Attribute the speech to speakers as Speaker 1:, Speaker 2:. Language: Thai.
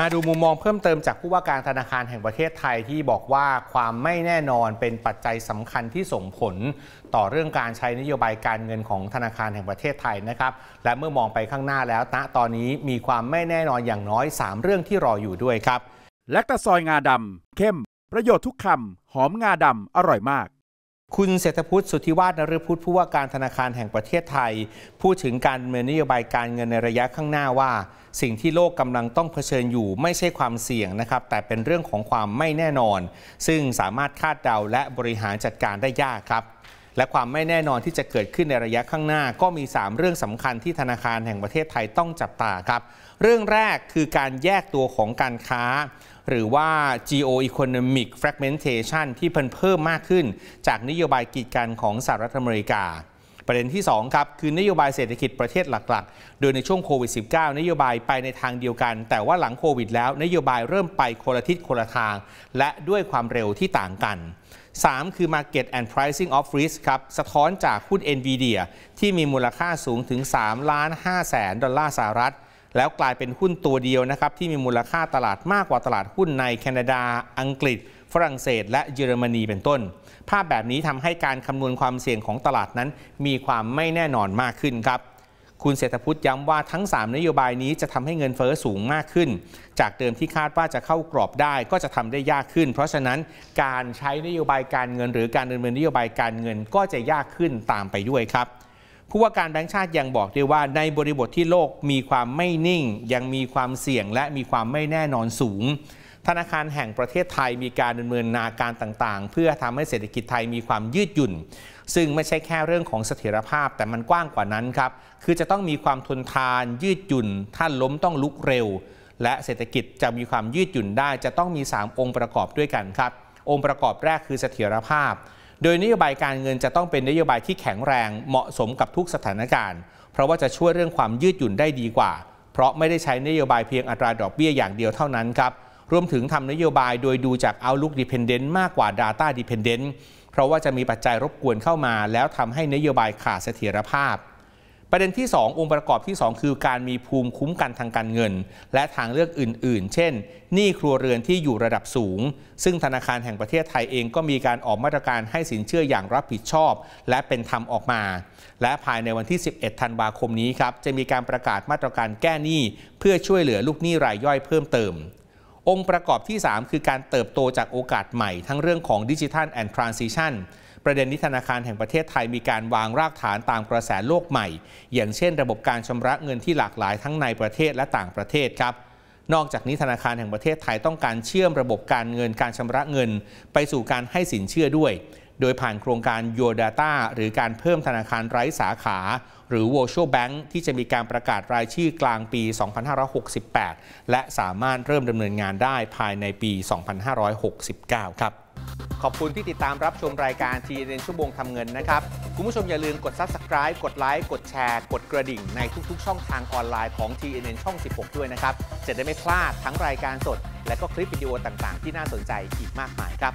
Speaker 1: มาดูมุมมองเพิ่มเติมจากผู้ว่าการธนาคารแห่งประเทศไทยที่บอกว่าความไม่แน่นอนเป็นปัจจัยสำคัญที่ส่งผล ต่อเรื่องการใช้นโยบายการเงินของธนาคารแห่งประเทศไทยนะครับ และเมื่อมองไปข้างหน้าแล้วณตอนนี้มีความไม่แน่นอนอย่างน้อย 3 เรื่องที่รออยู่ด้วยครับและตะซอยงาดำ เข้ม ประโยชน์ทุกคำหอมงาดำอร่อยมากคุณเศรษฐพุทธสุทธิวาฒนฤพุทธผู้ว่าการธนาคารแห่งประเทศไทย พูดถึงการดำเนินนโยบายการเงินในระยะข้างหน้าว่า สิ่งที่โลกกำลังต้องเผชิญอยู่ไม่ใช่ความเสี่ยงนะครับ แต่เป็นเรื่องของความไม่แน่นอน ซึ่งสามารถคาดเดาและบริหารจัดการได้ยากครับและความไม่แน่นอนที่จะเกิดขึ้นในระยะข้างหน้า ก็มี 3 เรื่องสำคัญที่ธนาคารแห่งประเทศไทยต้องจับตาครับ เรื่องแรกคือการแยกตัวของการค้า หรือว่า geo economic fragmentation ที่เพิ่มมากขึ้น จากนโยบายกีดกันของสหรัฐอเมริกาประเด็นที่2ครับคือนโยบายเศรษฐกิจประเทศหลักๆ โดยในช่วงโควิด -19 นโยบายไปในทางเดียวกัน แต่ว่าหลังโควิดแล้ว นโยบายเริ่มไปคนละทิศคนละทาง และด้วยความเร็วที่ต่างกัน 3. คือ Market and Pricing of Risk ครับ สะท้อนจากหุ้น NVIDIA ที่มีมูลค่าสูงถึง3ล้าน5แสนดอลลาร์สหรัฐแล้วกลายเป็นหุ้นตัวเดียวนะครับที่มีมูลค่าตลาดมากกว่าตลาดหุ้นในแคนาดา อังกฤษฝรั่งเศสและเยอรมนีเป็นต้น ภาพแบบนี้ทำให้การคำนวณความเสี่ยงของตลาดนั้น มีความไม่แน่นอนมากขึ้นครับ คุณเศรษฐพุทธย้ำว่าทั้ง 3 นโยบายนี้จะทำให้เงินเฟอ้อสูงมากขึ้น จากเดิมที่คาดว่าจะเข้ากรอบได้ก็จะทำได้ยากขึ้น เพราะฉะนั้นการใช้นโยบายการเงิน หรือการดำเนินนโยบายการเงินก็จะยากขึ้นตามไปด้วยครับ ผู้ว่าการแบงค์ชาติยังบอกด้วยว่าในบริบทที่โลกมีความไม่นิ่ง ยังมีความเสี่ยงและมีความไม่แน่นอนสูงธนาคารแห่งประเทศไทยมีการดำเนินนาการต่างๆ เพื่อทำให้เศรษฐกิจไทยมีความยืดหยุ่น ซึ่งไม่ใช่แค่เรื่องของเสถียรภาพแต่มันกว้างกว่านั้นครับคือจะต้องมีความทนทาน ยืดหยุ่น ท่านล้มต้องลุกเร็ว และเศรษฐกิจจะมีความยืดหยุ่นได้ จะต้องมี 3 องค์ประกอบด้วยกันครับ องค์ประกอบแรกคือเสถียรภาพ โดยนโยบายการเงินจะต้องเป็นนโยบายที่แข็งแรงเหมาะสมกับทุกสถานการณ์ เพราะว่าจะช่วยเรื่องความยืดหยุ่นได้ดีกว่า เพราะไม่ได้ใช้นโยบายเพียงอัตราดอกเบี้ยอย่างเดียวเท่านั้นครับรวมถึงทำนโยบายโดยดูจาก Outlook Dependent มากกว่า Data Dependent เพราะว่าจะมีปัจจัยรบกวนเข้ามาแล้วทำให้นโยบายขาดเสถียรภาพ ประเด็นที่ 2 องค์ประกอบที่ 2 คือการมีภูมิคุ้มกันทางการเงิน และทางเลือกอื่น ๆ เช่นหนี้ครัวเรือนที่อยู่ระดับสูง ซึ่งธนาคารแห่งประเทศไทยเองก็มีการออกมาตรการให้สินเชื่ออย่างรับผิดชอบ และเป็นธรรมออกมา และภายในวันที่ 11ธันวาคมนี้ครับจะมีการประกาศมาตรการแก้หนี้เพื่อช่วยเหลือลูกหนี้รายย่อยเพิ่มเติมองค์ประกอบที่ 3 คือการเติบโตจากโอกาสใหม่ทั้งเรื่องของดิจิทัลแอนด์ทรานซิชันประเด็นนิธนาคารแห่งประเทศไทยมีการวางรากฐานตามกระแสโลกใหม่ อย่างเช่นระบบการชำระเงินที่หลากหลายทั้งในประเทศและต่างประเทศครับ นอกจากนี้ธนาคารแห่งประเทศไทยต้องการเชื่อมระบบการเงินการชำระเงินไปสู่การให้สินเชื่อด้วยโดยผ่านโครงการโยดาต้าหรือการเพิ่มธนาคารไร้สาขา หรือ Virtual Bank ที่จะมีการประกาศรายชื่อกลางปี 2568 และสามารถเริ่มดำเนินงานได้ภายในปี 2569 ครับ ขอบคุณที่ติดตามรับชมรายการ GNN ชั่วโมงทำเงินนะครับ คุณผู้ชมอย่าลืมกด Subscribe กดไลค์กดแชร์ กดกระดิ่ง ในทุกๆ ช่องทางออนไลน์ของ t n n ช่อง 16 ด้วยนะครับจะได้ไม่พลาดทั้งรายการสด และก็คลิปวิดีโอต่างๆที่น่าสนใจอีกมากมายครับ